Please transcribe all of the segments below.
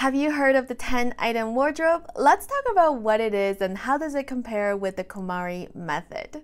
Have you heard of the 10 item wardrobe? Let's talk about what it is and how does it compare with the Komari method.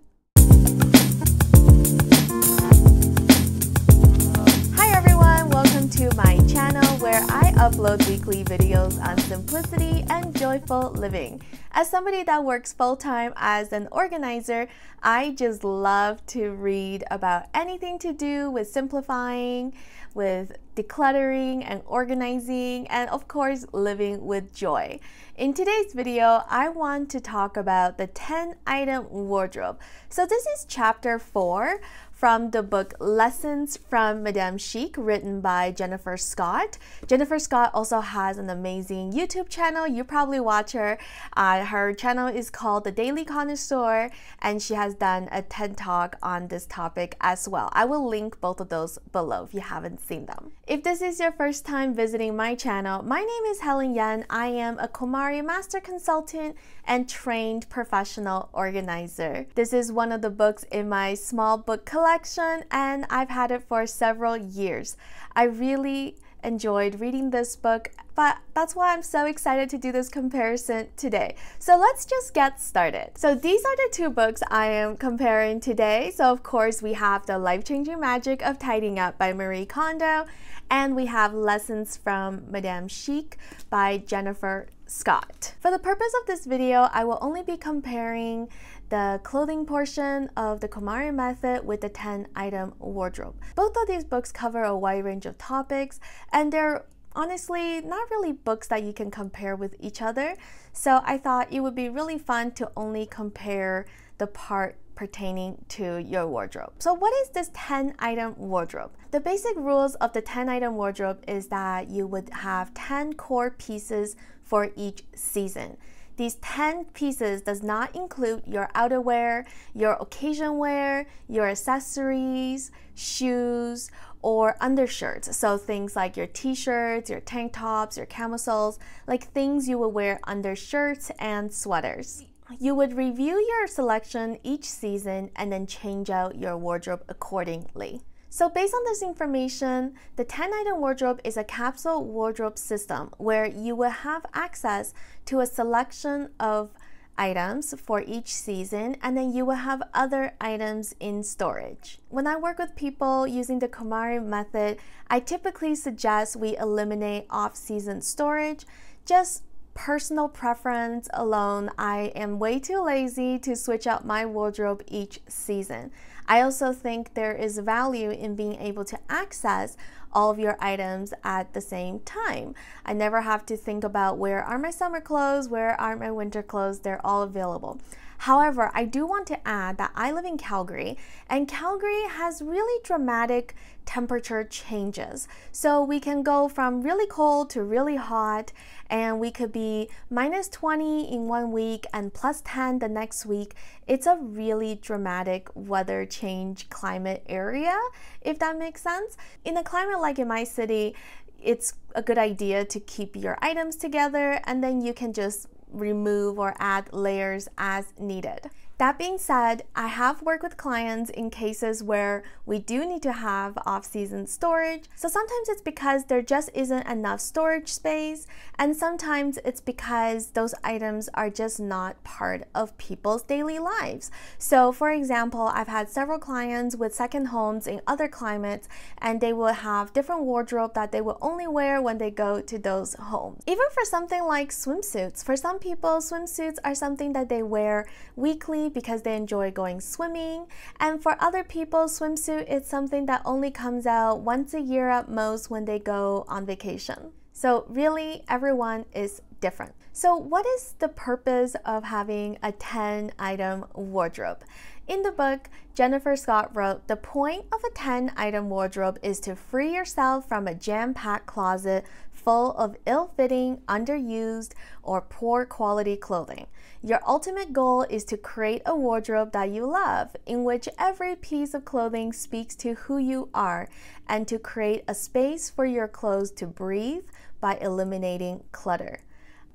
welcome to my channel where I upload weekly videos on simplicity and joyful living. As somebody that works full-time as an organizer, I just love to read about anything to do with simplifying, with decluttering and organizing, and of course, living with joy. In today's video, I want to talk about the 10 item wardrobe. So this is chapter four, from the book Lessons from Madame Chic, written by Jennifer Scott. Jennifer Scott also has an amazing YouTube channel. You probably watch her. Uh, her channel is called The Daily Connoisseur, and she has done a TED Talk on this topic as well. I will link both of those below if you haven't seen them. If this is your first time visiting my channel, my name is Helen Yan. I am a Komari Master Consultant and trained professional organizer. This is one of the books in my small book collection and I've had it for several years. I really enjoyed reading this book, but that's why I'm so excited to do this comparison today. So let's just get started. So these are the two books I am comparing today. So of course we have The Life-Changing Magic of Tidying Up by Marie Kondo, and we have Lessons from Madame Chic by Jennifer Scott. For the purpose of this video, I will only be comparing the Clothing Portion of the Komari Method with the 10 Item Wardrobe. Both of these books cover a wide range of topics and they're honestly not really books that you can compare with each other. So I thought it would be really fun to only compare the part pertaining to your wardrobe. So what is this 10 item wardrobe? The basic rules of the 10 item wardrobe is that you would have 10 core pieces for each season. These 10 pieces does not include your outerwear, your occasion wear, your accessories, shoes, or undershirts. So things like your t-shirts, your tank tops, your camisoles, like things you will wear under shirts and sweaters. You would review your selection each season and then change out your wardrobe accordingly. So based on this information, the 10 item wardrobe is a capsule wardrobe system where you will have access to a selection of items for each season and then you will have other items in storage. When I work with people using the Komari method, I typically suggest we eliminate off-season storage just personal preference alone, I am way too lazy to switch out my wardrobe each season. I also think there is value in being able to access all of your items at the same time. I never have to think about where are my summer clothes, where are my winter clothes, they're all available. However, I do want to add that I live in Calgary and Calgary has really dramatic temperature changes. So we can go from really cold to really hot and we could be minus 20 in one week and plus 10 the next week. It's a really dramatic weather change climate area, if that makes sense. In a climate like in my city, it's a good idea to keep your items together and then you can just remove or add layers as needed. That being said, I have worked with clients in cases where we do need to have off season storage. So sometimes it's because there just isn't enough storage space, and sometimes it's because those items are just not part of people's daily lives. So, for example, I've had several clients with second homes in other climates, and they will have different wardrobe that they will only wear when they go to those homes. Even for something like swimsuits, for some people, swimsuits are something that they wear weekly because they enjoy going swimming. And for other people, swimsuit is something that only comes out once a year at most when they go on vacation. So, really, everyone is different. So, what is the purpose of having a 10 item wardrobe? In the book, Jennifer Scott wrote The point of a 10 item wardrobe is to free yourself from a jam packed closet full of ill fitting, underused, or poor quality clothing. Your ultimate goal is to create a wardrobe that you love, in which every piece of clothing speaks to who you are, and to create a space for your clothes to breathe by eliminating clutter.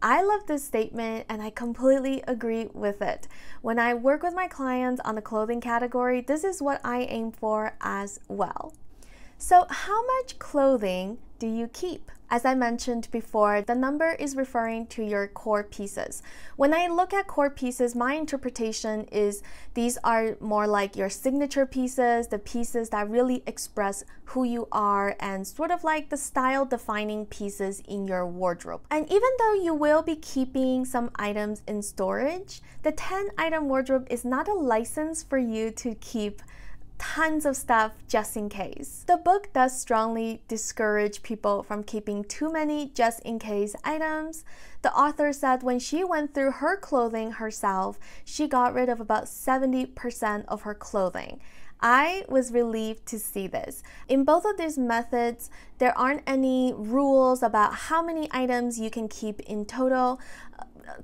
I love this statement and I completely agree with it. When I work with my clients on the clothing category, this is what I aim for as well. So, how much clothing do you keep? As I mentioned before, the number is referring to your core pieces. When I look at core pieces, my interpretation is these are more like your signature pieces, the pieces that really express who you are and sort of like the style defining pieces in your wardrobe. And even though you will be keeping some items in storage, the 10 item wardrobe is not a license for you to keep tons of stuff just in case. The book does strongly discourage people from keeping too many just in case items. The author said when she went through her clothing herself, she got rid of about 70% of her clothing. I was relieved to see this. In both of these methods, there aren't any rules about how many items you can keep in total.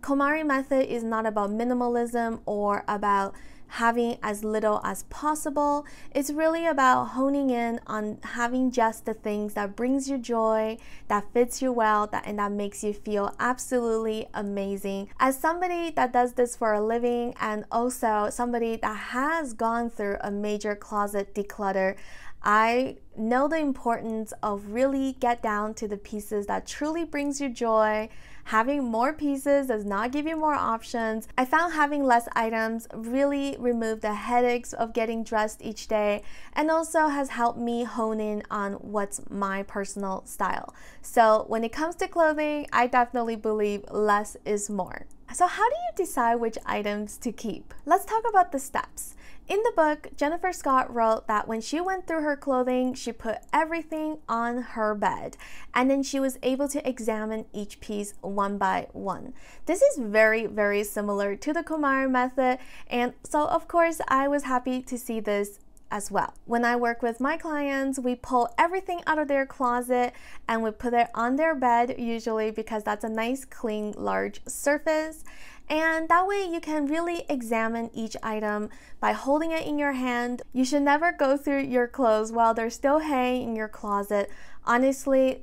Komari method is not about minimalism or about having as little as possible. It's really about honing in on having just the things that brings you joy, that fits you well, that and that makes you feel absolutely amazing. As somebody that does this for a living and also somebody that has gone through a major closet declutter, I know the importance of really get down to the pieces that truly brings you joy, Having more pieces does not give you more options. I found having less items really removed the headaches of getting dressed each day and also has helped me hone in on what's my personal style. So when it comes to clothing, I definitely believe less is more. So how do you decide which items to keep? Let's talk about the steps. In the book, Jennifer Scott wrote that when she went through her clothing, she put everything on her bed and then she was able to examine each piece one by one. This is very, very similar to the Kumar method, and so of course, I was happy to see this as well. When I work with my clients, we pull everything out of their closet and we put it on their bed, usually because that's a nice, clean, large surface and that way you can really examine each item by holding it in your hand. You should never go through your clothes while they're still hanging in your closet. Honestly,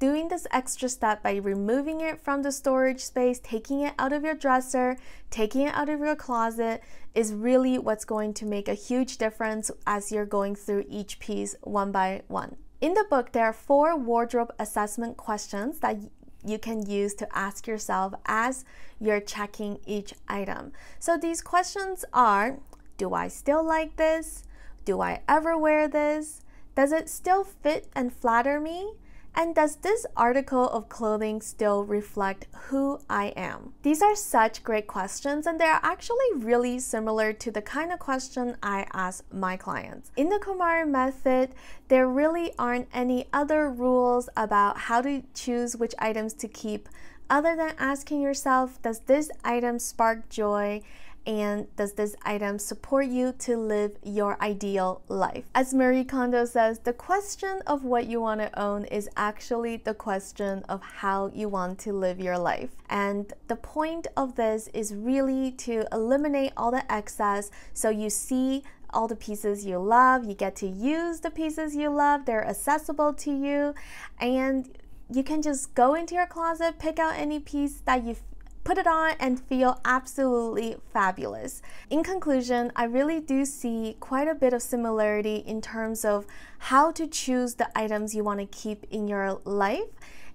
doing this extra step by removing it from the storage space, taking it out of your dresser, taking it out of your closet is really what's going to make a huge difference as you're going through each piece one by one. In the book, there are four wardrobe assessment questions that you can use to ask yourself as you're checking each item. So these questions are Do I still like this? Do I ever wear this? Does it still fit and flatter me? And does this article of clothing still reflect who I am? These are such great questions and they're actually really similar to the kind of question I ask my clients. In the Kumari method, there really aren't any other rules about how to choose which items to keep other than asking yourself, does this item spark joy and does this item support you to live your ideal life? As Marie Kondo says, the question of what you want to own is actually the question of how you want to live your life. And the point of this is really to eliminate all the excess so you see all the pieces you love, you get to use the pieces you love, they're accessible to you, and you can just go into your closet, pick out any piece that you put it on and feel absolutely fabulous. In conclusion, I really do see quite a bit of similarity in terms of how to choose the items you want to keep in your life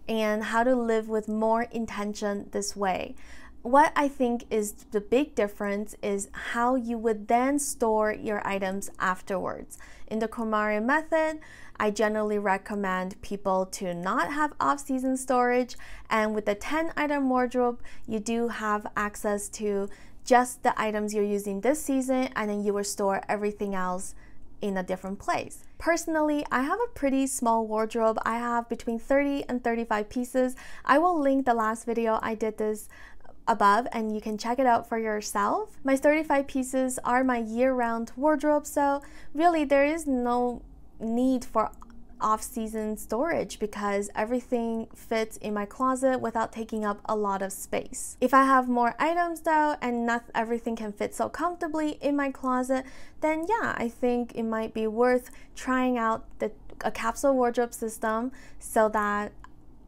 and how to live with more intention this way what I think is the big difference is how you would then store your items afterwards. In the Komari method, I generally recommend people to not have off-season storage and with the 10 item wardrobe, you do have access to just the items you're using this season and then you will store everything else in a different place. Personally, I have a pretty small wardrobe. I have between 30 and 35 pieces. I will link the last video I did this above and you can check it out for yourself. My 35 pieces are my year-round wardrobe, so really there is no need for off-season storage because everything fits in my closet without taking up a lot of space. If I have more items though and not everything can fit so comfortably in my closet, then yeah, I think it might be worth trying out the, a capsule wardrobe system so that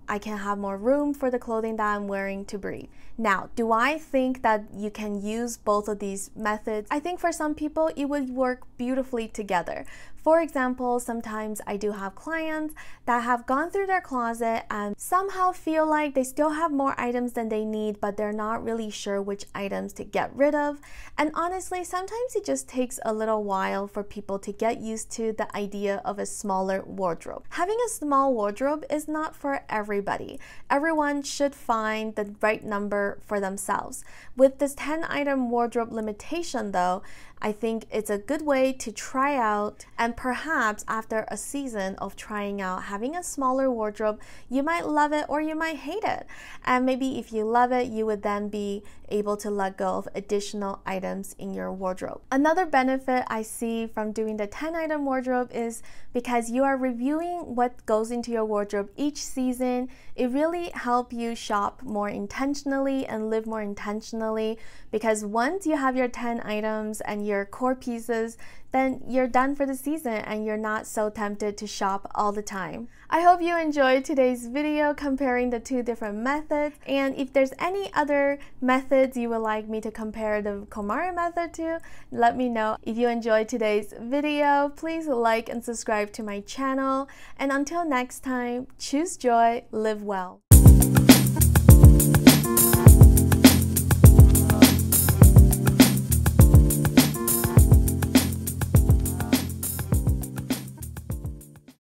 I can have more room for the clothing that I'm wearing to breathe. Now, do I think that you can use both of these methods? I think for some people it would work beautifully together. For example, sometimes I do have clients that have gone through their closet and somehow feel like they still have more items than they need, but they're not really sure which items to get rid of. And honestly, sometimes it just takes a little while for people to get used to the idea of a smaller wardrobe. Having a small wardrobe is not for everybody. Everyone should find the right number for themselves. With this 10 item wardrobe limitation, though, I think it's a good way to try out, and perhaps after a season of trying out having a smaller wardrobe, you might love it or you might hate it. And maybe if you love it, you would then be able to let go of additional items in your wardrobe. Another benefit I see from doing the 10 item wardrobe is because you are reviewing what goes into your wardrobe each season, it really helps you shop more intentionally and live more intentionally because once you have your 10 items and you your core pieces, then you're done for the season and you're not so tempted to shop all the time. I hope you enjoyed today's video comparing the two different methods and if there's any other methods you would like me to compare the Komari method to, let me know. If you enjoyed today's video, please like and subscribe to my channel and until next time, choose joy, live well.